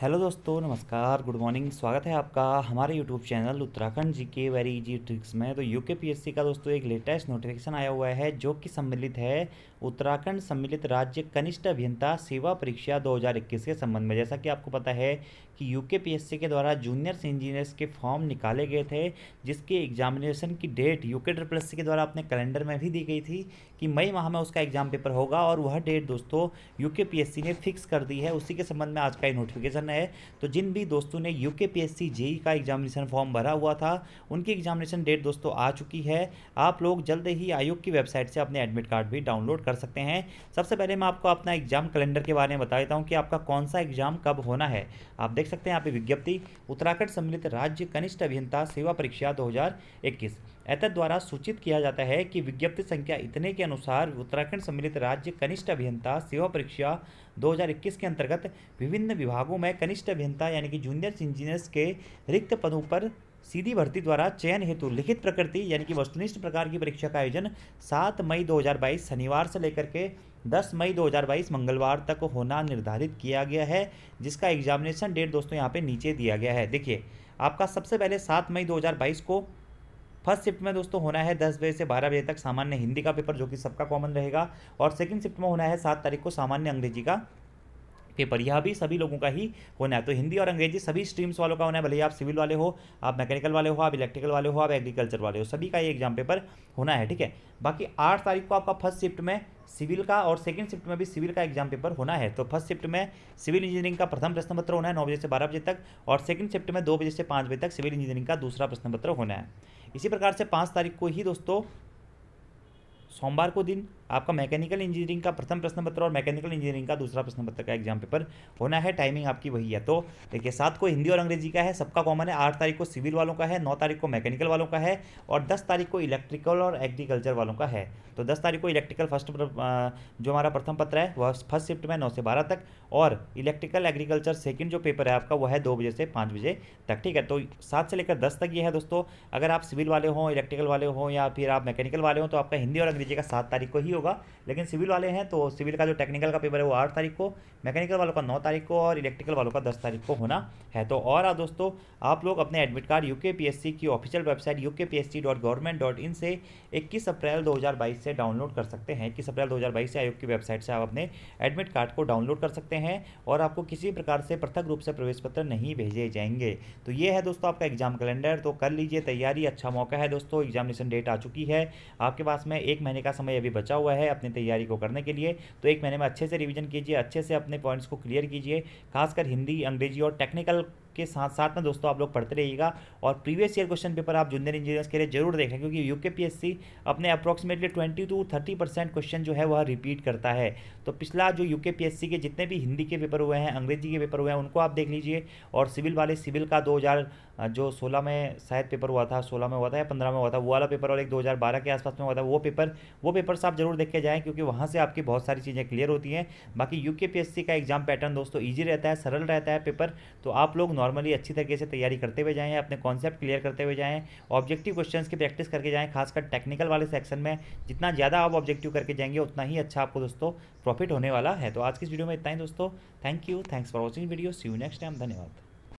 hello दोस्तों नमस्कार good morning स्वागत है आपका हमारे यूट्यूब चैनल उत्तराखंड जी के वेरी इजी ट्रिक्स में तो यूके पीएससी का दोस्तों एक लेटेस्ट नोटिफिकेशन आया हुआ है जो कि सम्मिलित है उत्तराखंड सम्मिलित राज्य कनिष्ठ अभियंता सेवा परीक्षा 2021 के संबंध में जैसा कि आपको पता है कि यूके पीएससी के द्वारा जूनियर्स इंजीनियर्स के फॉर्म निकाले गए थे जिसके एग्जामिनेशन की डेट यूके के के द्वारा अपने कैलेंडर में भी दी गई थी कि मई माह में उसका एग्जाम पेपर होगा और वह डेट दोस्तों यूके ने फिक्स कर दी है उसी के संबंध में आज का ये नोटिफिकेशन करना है तो जिन भी दोस्तों ने U K P S C JE का एग्जामिनेशन फॉर्म भरा हुआ था उनकी एग्जामिनेशन डेट दोस्तों आ चुकी है आप लोग जल्द ही आयोग की वेबसाइट से अपने एडमिट कार्ड भी डाउनलोड कर सकते हैं सबसे पहले मैं आपको अपना एग्जाम कैलेंडर के बारे में बता देता हूँ कि आपका कौन सा एग्जाम कब होना है आप देख सकते हैं यहाँ पे विज्ञप्ति उत्तराखंड सम्मिलित राज्य कनिष्ठ अभियंता सेवा परीक्षा दो हज़ार द्वारा सूचित किया जाता है कि विज्ञप्ति संख्या इतने के अनुसार उत्तराखंड सम्मिलित राज्य कनिष्ठ अभियंता सेवा परीक्षा 2021 के अंतर्गत विभिन्न विभागों में कनिष्ठ अभियंता यानी कि जूनियर इंजीनियर्स के रिक्त पदों पर सीधी भर्ती द्वारा चयन हेतु लिखित प्रकृति यानी कि वस्तुनिष्ठ प्रकार की परीक्षा का आयोजन 7 मई 2022 शनिवार से लेकर के 10 मई 2022 मंगलवार तक होना निर्धारित किया गया है जिसका एग्जामिनेशन डेट दोस्तों यहाँ पे नीचे दिया गया है देखिए आपका सबसे पहले 7 मई 2022 को फर्स्ट शिफ्ट में दोस्तों होना है दस बजे से बारह बजे तक सामान्य हिंदी का पेपर जो कि सबका कॉमन रहेगा और सेकंड शिफ्ट में होना है सात तारीख को सामान्य अंग्रेजी का पेपर यह भी सभी लोगों का ही होना है तो हिंदी और अंग्रेजी सभी स्ट्रीम्स वालों का होना है भले ही आप सिविल वाले हो आप मैकेनिकल वाले हो आप इलेक्ट्रिकल वाले हो आप एग्रीकल्चर वाले हो सभी का ये एग्जाम पेपर होना है ठीक है बाकी आठ तारीख को आपका फर्स्ट शिफ्ट में सिविल का और सेकंड शिफ्ट में भी सिविल का एग्जाम पेपर होना है तो फर्स्ट शिफ्ट में सिविल इंजीनियरिंग का प्रथम प्रश्न पत्र होना है नौ बजे से बारह बजे तक और सेकंड शिफ्ट में दो बजे से पाँच बजे तक सिविल इंजीनियरिंग का दूसरा प्रश्न पत्र होना है इसी प्रकार से पाँच तारीख को ही दोस्तों सोमवार को दिन आपका मैकेनिकल इंजीनियरिंग का प्रथम प्रश्न पत्र और मैकेनिकल इंजीनियरिंग का दूसरा प्रश्न पत्र का एग्जाम पेपर होना है टाइमिंग आपकी वही है तो देखिए सात को हिंदी और अंग्रेजी का है सबका कॉमन है आठ तारीख को सिविल वालों का है नौ तारीख को मैकेनिकल वालों का है और दस तारीख को इलेक्ट्रिकल और एग्रीकल्चर वालों का है तो दस तारीख को इलेक्ट्रिकल फर्स्ट जो हमारा प्रथम पत्र है वह फर्स्ट शिफ्ट में नौ से बारह तक और इलेक्ट्रिकल एग्रीकल्चर सेकेंड जो पेपर है आपका वह है दो बजे से पाँच बजे तक ठीक है तो सात से लेकर दस तक ये है दोस्तों अगर आप सिविल वाले हों इलेक्ट्रिकल वाले हों या फिर आप मैकेनिकल वाले हों तो आपका हिंदी और दीजिएगा सात तारीख को ही होगा लेकिन सिविल वाले हैं तो सिविल का जो टेक्निकल का पेपर है वो आठ तारीख को मैकेनिकल वालों का नौ तारीख को और इलेक्ट्रिकल वालों का दस तारीख को होना है तो और आ दोस्तों आप लोग अपने एडमिट कार्ड यू की ऑफिशियल वेबसाइट यू से इक्कीस अप्रैल दो से डाउनलोड कर सकते हैं इक्कीस अप्रैल दो से आयोग की वेबसाइट से आप अपने एडमिट कार्ड को डाउनलोड कर सकते हैं और आपको किसी प्रकार से पृथक रूप से प्रवेश पत्र नहीं भेजे जाएंगे तो ये है दोस्तों आपका एग्जाम कैलेंडर तो कर लीजिए तैयारी अच्छा मौका है दोस्तों एग्जामिनेशन डेट आ चुकी है आपके पास में एक महीने का समय अभी बचा हुआ है अपनी तैयारी को करने के लिए तो एक महीने में अच्छे से रिविजन कीजिए अच्छे से अपने पॉइंट्स को क्लियर कीजिए खासकर हिंदी अंग्रेजी और टेक्निकल के साथ साथ में दोस्तों आप लोग पढ़ते रहिएगा और प्रीवियस ईयर क्वेश्चन पेपर आप जूनियर इंजीनियर्स के लिए जरूर देखें क्योंकि यूके के अपने approximately twenty two thirty percent question जो है वह रिपीट करता है तो पिछला जो यूके के के जितने भी हिंदी के पेपर हुए हैं अंग्रेजी के पेपर हुए हैं उनको आप देख लीजिए और सिविल वाले सिविल का दो जो सोलह में शायद पेपर हुआ था सोलह में हुआ था या पंद्रह में हुआ था वो वाला पेपर और एक दो के आसपास में हुआ था वो पेपर वो पेपर्स आप जरूर देख के जाएँ क्योंकि वहाँ से आपकी बहुत सारी चीज़ें क्लियर होती हैं बाकी यू का एग्जाम पैटर्न दोस्तों ईजी रहता है सरल रहता है पेपर तो आप लोग नॉर्मली अच्छी तरीके से तैयारी करते हुए जाएँ अपने कॉन्सेप्ट क्लियर करते हुए जाएँ ऑब्जेक्टिव क्वेश्चन की प्रैक्टिस करके जाएँ खासकर टेक्निकल वाले सेक्शन में जितना ज़्यादा आप ऑब्जेक्टिव करके जाएंगे उतना ही अच्छा आपको दोस्तों प्रॉफिट होने वाला है तो आज की वीडियो में इतना ही दोस्तों thank you thanks for watching video see you next time धन्यवाद